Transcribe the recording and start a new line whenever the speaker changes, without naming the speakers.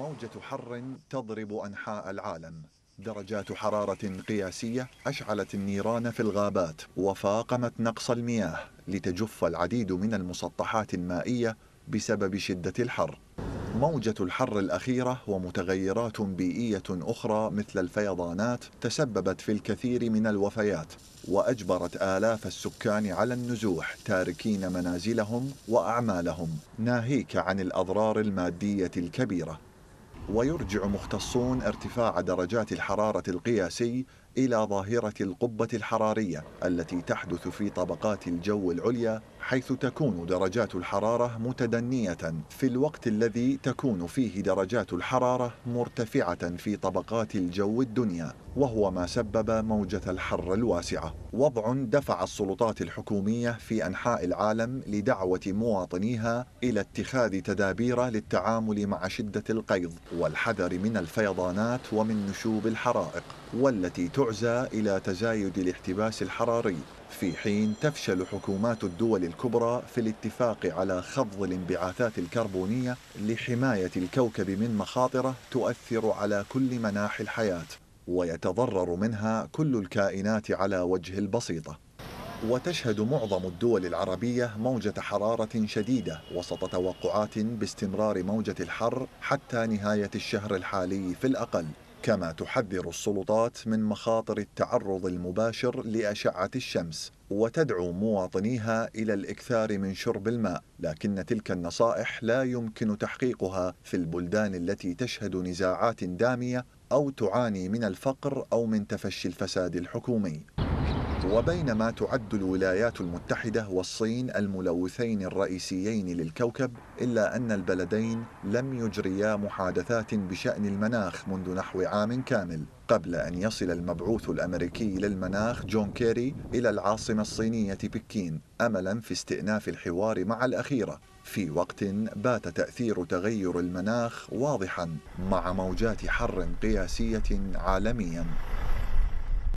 موجة حر تضرب أنحاء العالم درجات حرارة قياسية أشعلت النيران في الغابات وفاقمت نقص المياه لتجف العديد من المسطحات المائية بسبب شدة الحر موجة الحر الأخيرة ومتغيرات بيئية أخرى مثل الفيضانات تسببت في الكثير من الوفيات وأجبرت آلاف السكان على النزوح تاركين منازلهم وأعمالهم ناهيك عن الأضرار المادية الكبيرة ويرجع مختصون ارتفاع درجات الحرارة القياسي إلى ظاهرة القبة الحرارية التي تحدث في طبقات الجو العليا حيث تكون درجات الحرارة متدنية في الوقت الذي تكون فيه درجات الحرارة مرتفعة في طبقات الجو الدنيا وهو ما سبب موجة الحر الواسعة وضع دفع السلطات الحكومية في أنحاء العالم لدعوة مواطنيها إلى اتخاذ تدابير للتعامل مع شدة القيض والحذر من الفيضانات ومن نشوب الحرائق والتي تعزى إلى تزايد الاحتباس الحراري في حين تفشل حكومات الدول الكبرى في الاتفاق على خفض الانبعاثات الكربونية لحماية الكوكب من مخاطره تؤثر على كل مناحي الحياة ويتضرر منها كل الكائنات على وجه البسيطة وتشهد معظم الدول العربية موجة حرارة شديدة وسط توقعات باستمرار موجة الحر حتى نهاية الشهر الحالي في الأقل كما تحذر السلطات من مخاطر التعرض المباشر لأشعة الشمس وتدعو مواطنيها إلى الإكثار من شرب الماء لكن تلك النصائح لا يمكن تحقيقها في البلدان التي تشهد نزاعات دامية أو تعاني من الفقر أو من تفشي الفساد الحكومي وبينما تعد الولايات المتحدة والصين الملوثين الرئيسيين للكوكب إلا أن البلدين لم يجريا محادثات بشأن المناخ منذ نحو عام كامل قبل أن يصل المبعوث الأمريكي للمناخ جون كيري إلى العاصمة الصينية بكين أملا في استئناف الحوار مع الأخيرة في وقت بات تأثير تغير المناخ واضحا مع موجات حر قياسية عالميا